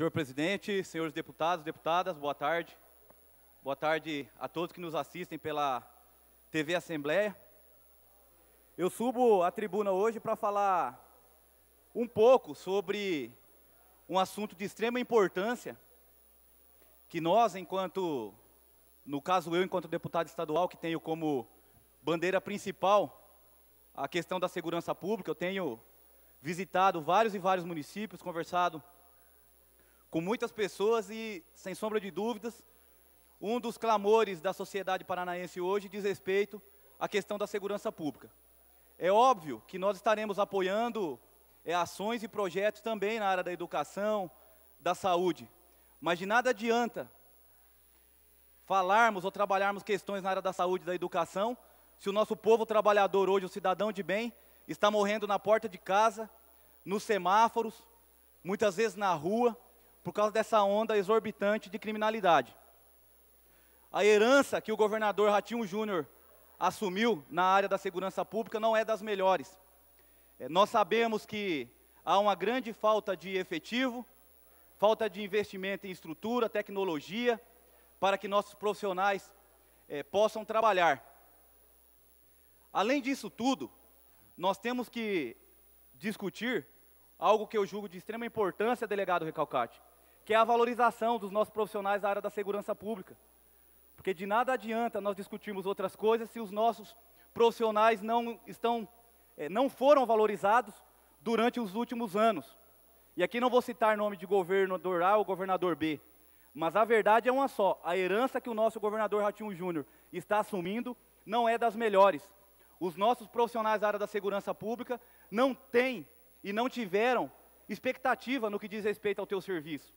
Senhor presidente, senhores deputados, deputadas, boa tarde. Boa tarde a todos que nos assistem pela TV Assembleia. Eu subo à tribuna hoje para falar um pouco sobre um assunto de extrema importância que nós, enquanto, no caso eu, enquanto deputado estadual, que tenho como bandeira principal a questão da segurança pública, eu tenho visitado vários e vários municípios, conversado com muitas pessoas e, sem sombra de dúvidas, um dos clamores da sociedade paranaense hoje diz respeito à questão da segurança pública. É óbvio que nós estaremos apoiando é, ações e projetos também na área da educação, da saúde, mas de nada adianta falarmos ou trabalharmos questões na área da saúde e da educação se o nosso povo trabalhador hoje, o cidadão de bem, está morrendo na porta de casa, nos semáforos, muitas vezes na rua, por causa dessa onda exorbitante de criminalidade. A herança que o governador Ratinho Júnior assumiu na área da segurança pública não é das melhores. É, nós sabemos que há uma grande falta de efetivo, falta de investimento em estrutura, tecnologia, para que nossos profissionais é, possam trabalhar. Além disso tudo, nós temos que discutir algo que eu julgo de extrema importância, delegado Recalcate, que é a valorização dos nossos profissionais da área da segurança pública. Porque de nada adianta nós discutirmos outras coisas se os nossos profissionais não estão, eh, não foram valorizados durante os últimos anos. E aqui não vou citar nome de governador A ou governador B, mas a verdade é uma só: a herança que o nosso governador Ratinho Júnior está assumindo não é das melhores. Os nossos profissionais da área da segurança pública não têm e não tiveram expectativa no que diz respeito ao teu serviço.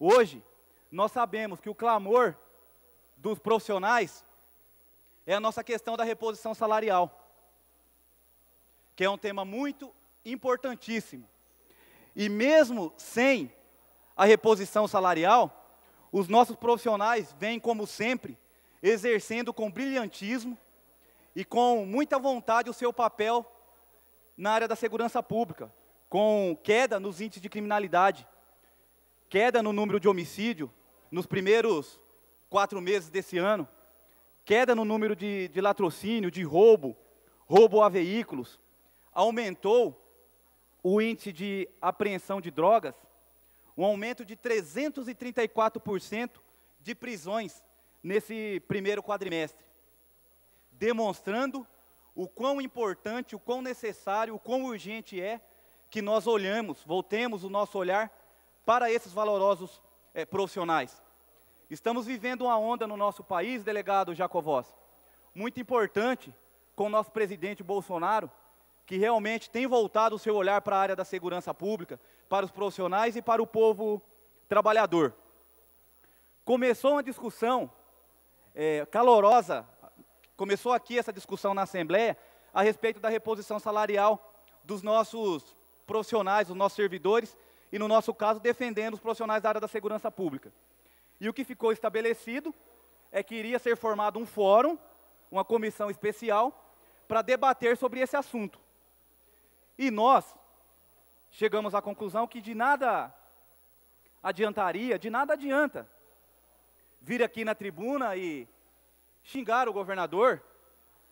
Hoje, nós sabemos que o clamor dos profissionais é a nossa questão da reposição salarial, que é um tema muito importantíssimo. E mesmo sem a reposição salarial, os nossos profissionais vêm, como sempre, exercendo com brilhantismo e com muita vontade o seu papel na área da segurança pública, com queda nos índices de criminalidade, queda no número de homicídio nos primeiros quatro meses desse ano, queda no número de, de latrocínio, de roubo, roubo a veículos, aumentou o índice de apreensão de drogas, um aumento de 334% de prisões nesse primeiro quadrimestre, demonstrando o quão importante, o quão necessário, o quão urgente é que nós olhamos, voltemos o nosso olhar para esses valorosos é, profissionais. Estamos vivendo uma onda no nosso país, delegado Jacovós, muito importante com o nosso presidente Bolsonaro, que realmente tem voltado o seu olhar para a área da segurança pública, para os profissionais e para o povo trabalhador. Começou uma discussão é, calorosa, começou aqui essa discussão na Assembleia, a respeito da reposição salarial dos nossos profissionais, dos nossos servidores, e, no nosso caso, defendendo os profissionais da área da segurança pública. E o que ficou estabelecido é que iria ser formado um fórum, uma comissão especial, para debater sobre esse assunto. E nós chegamos à conclusão que de nada adiantaria, de nada adianta vir aqui na tribuna e xingar o governador,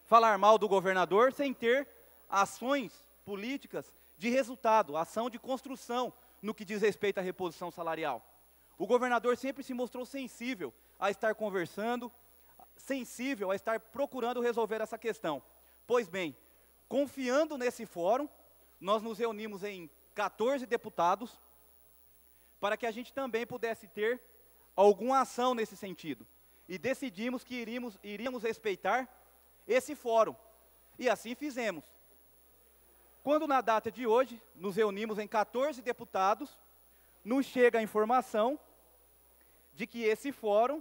falar mal do governador, sem ter ações políticas de resultado, ação de construção no que diz respeito à reposição salarial. O governador sempre se mostrou sensível a estar conversando, sensível a estar procurando resolver essa questão. Pois bem, confiando nesse fórum, nós nos reunimos em 14 deputados para que a gente também pudesse ter alguma ação nesse sentido. E decidimos que iríamos, iríamos respeitar esse fórum. E assim fizemos. Quando na data de hoje, nos reunimos em 14 deputados, nos chega a informação de que esse fórum,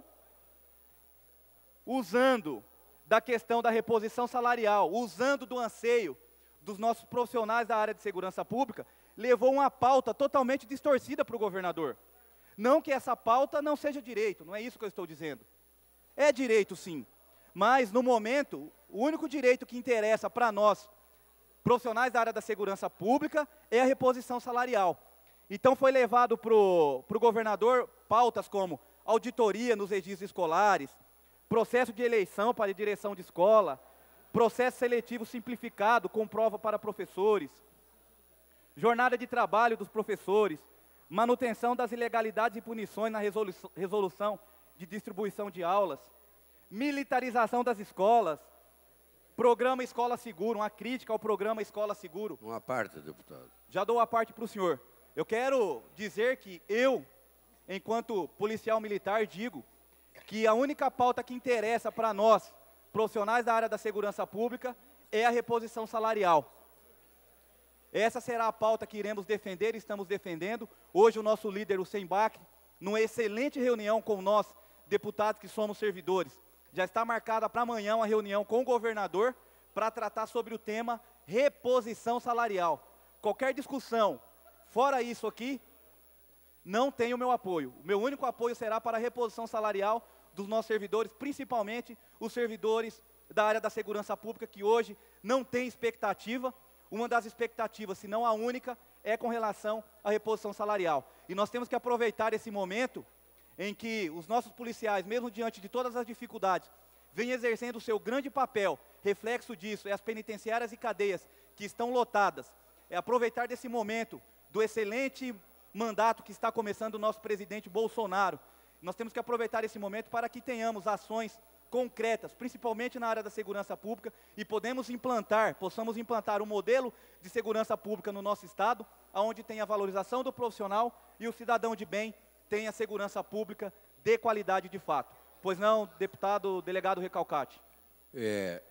usando da questão da reposição salarial, usando do anseio dos nossos profissionais da área de segurança pública, levou uma pauta totalmente distorcida para o governador. Não que essa pauta não seja direito, não é isso que eu estou dizendo. É direito, sim. Mas, no momento, o único direito que interessa para nós, profissionais da área da segurança pública e a reposição salarial. Então foi levado para o governador pautas como auditoria nos registros escolares, processo de eleição para direção de escola, processo seletivo simplificado com prova para professores, jornada de trabalho dos professores, manutenção das ilegalidades e punições na resolução de distribuição de aulas, militarização das escolas, Programa Escola Seguro, uma crítica ao programa Escola Seguro. Uma parte, deputado. Já dou a parte para o senhor. Eu quero dizer que eu, enquanto policial militar, digo que a única pauta que interessa para nós, profissionais da área da segurança pública, é a reposição salarial. Essa será a pauta que iremos defender e estamos defendendo. Hoje o nosso líder, o Sembac, numa excelente reunião com nós, deputados que somos servidores, já está marcada para amanhã uma reunião com o governador para tratar sobre o tema reposição salarial. Qualquer discussão fora isso aqui, não tem o meu apoio. O meu único apoio será para a reposição salarial dos nossos servidores, principalmente os servidores da área da segurança pública, que hoje não tem expectativa. Uma das expectativas, se não a única, é com relação à reposição salarial. E nós temos que aproveitar esse momento em que os nossos policiais, mesmo diante de todas as dificuldades, vêm exercendo o seu grande papel. Reflexo disso é as penitenciárias e cadeias que estão lotadas. É aproveitar desse momento do excelente mandato que está começando o nosso presidente Bolsonaro. Nós temos que aproveitar esse momento para que tenhamos ações concretas, principalmente na área da segurança pública, e podemos implantar, possamos implantar um modelo de segurança pública no nosso estado, aonde tem a valorização do profissional e o cidadão de bem tenha segurança pública de qualidade de fato. Pois não, deputado delegado Recalcate? É,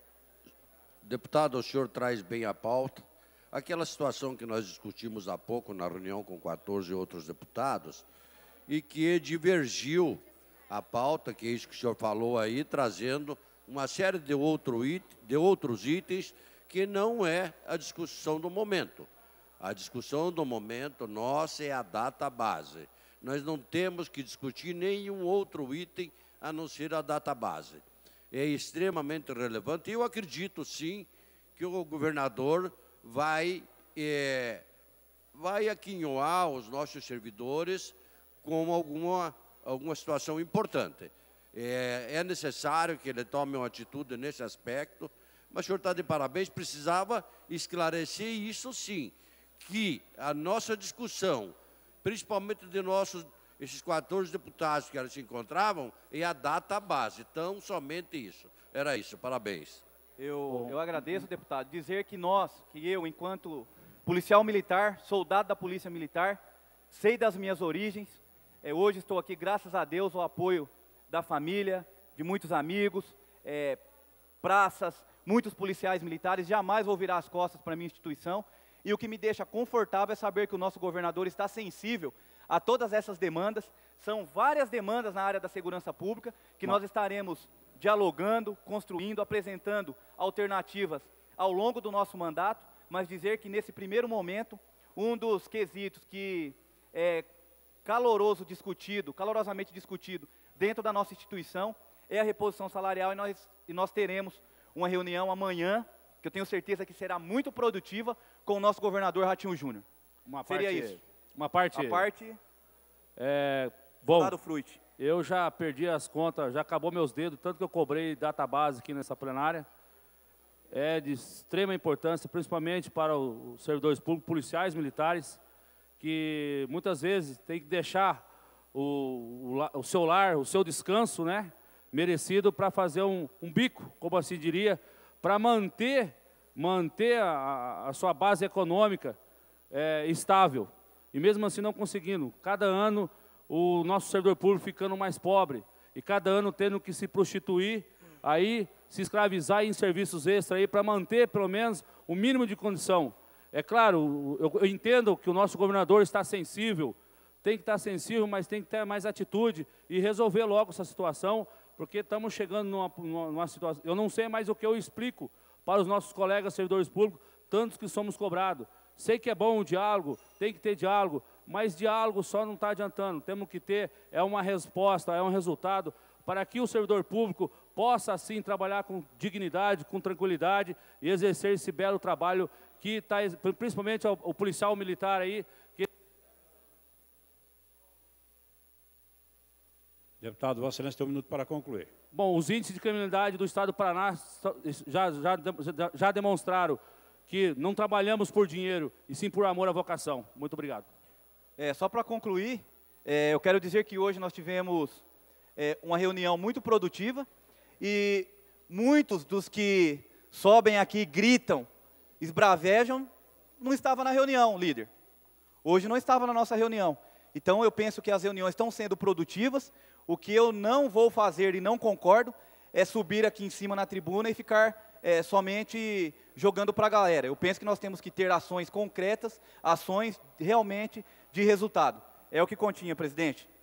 deputado, o senhor traz bem a pauta. Aquela situação que nós discutimos há pouco na reunião com 14 outros deputados e que divergiu a pauta, que é isso que o senhor falou aí, trazendo uma série de, outro it, de outros itens que não é a discussão do momento. A discussão do momento nossa é a data base. Nós não temos que discutir nenhum outro item a não ser a data base. É extremamente relevante. E eu acredito, sim, que o governador vai, é, vai aquinhoar os nossos servidores com alguma, alguma situação importante. É, é necessário que ele tome uma atitude nesse aspecto, mas o senhor está de parabéns, precisava esclarecer isso sim, que a nossa discussão principalmente de nossos, esses 14 deputados que se encontravam, e a data base. Então, somente isso. Era isso. Parabéns. Eu, eu agradeço, deputado. Dizer que nós, que eu, enquanto policial militar, soldado da Polícia Militar, sei das minhas origens. É, hoje estou aqui, graças a Deus, o apoio da família, de muitos amigos, é, praças, muitos policiais militares. Jamais vou virar as costas para a minha instituição. E o que me deixa confortável é saber que o nosso governador está sensível a todas essas demandas. São várias demandas na área da segurança pública que nós estaremos dialogando, construindo, apresentando alternativas ao longo do nosso mandato, mas dizer que nesse primeiro momento, um dos quesitos que é caloroso discutido, calorosamente discutido dentro da nossa instituição é a reposição salarial e nós, e nós teremos uma reunião amanhã, que eu tenho certeza que será muito produtiva, com o nosso governador Ratinho Júnior. Seria parte, isso. Uma parte. A parte. É, bom. Lado Fruit. Eu já perdi as contas, já acabou meus dedos, tanto que eu cobrei base aqui nessa plenária. É de extrema importância, principalmente para os servidores públicos, policiais, militares, que muitas vezes tem que deixar o, o, o seu lar, o seu descanso, né, merecido para fazer um, um bico, como assim diria, para manter manter a, a sua base econômica é, estável. E mesmo assim não conseguindo. Cada ano o nosso servidor público ficando mais pobre. E cada ano tendo que se prostituir, aí se escravizar em serviços extras aí para manter pelo menos o mínimo de condição. É claro, eu, eu entendo que o nosso governador está sensível, tem que estar sensível, mas tem que ter mais atitude e resolver logo essa situação, porque estamos chegando numa, numa, numa situação. Eu não sei mais o que eu explico para os nossos colegas servidores públicos, tantos que somos cobrados. Sei que é bom o diálogo, tem que ter diálogo, mas diálogo só não está adiantando. Temos que ter é uma resposta, é um resultado para que o servidor público possa, assim, trabalhar com dignidade, com tranquilidade e exercer esse belo trabalho que está, principalmente o policial militar aí, Deputado, Vossa Excelência tem um minuto para concluir. Bom, os índices de criminalidade do Estado do Paraná já, já, já demonstraram que não trabalhamos por dinheiro, e sim por amor à vocação. Muito obrigado. É, só para concluir, é, eu quero dizer que hoje nós tivemos é, uma reunião muito produtiva e muitos dos que sobem aqui, gritam, esbravejam, não estava na reunião, líder. Hoje não estava na nossa reunião. Então eu penso que as reuniões estão sendo produtivas, o que eu não vou fazer e não concordo é subir aqui em cima na tribuna e ficar é, somente jogando para a galera. Eu penso que nós temos que ter ações concretas, ações realmente de resultado. É o que continha, presidente.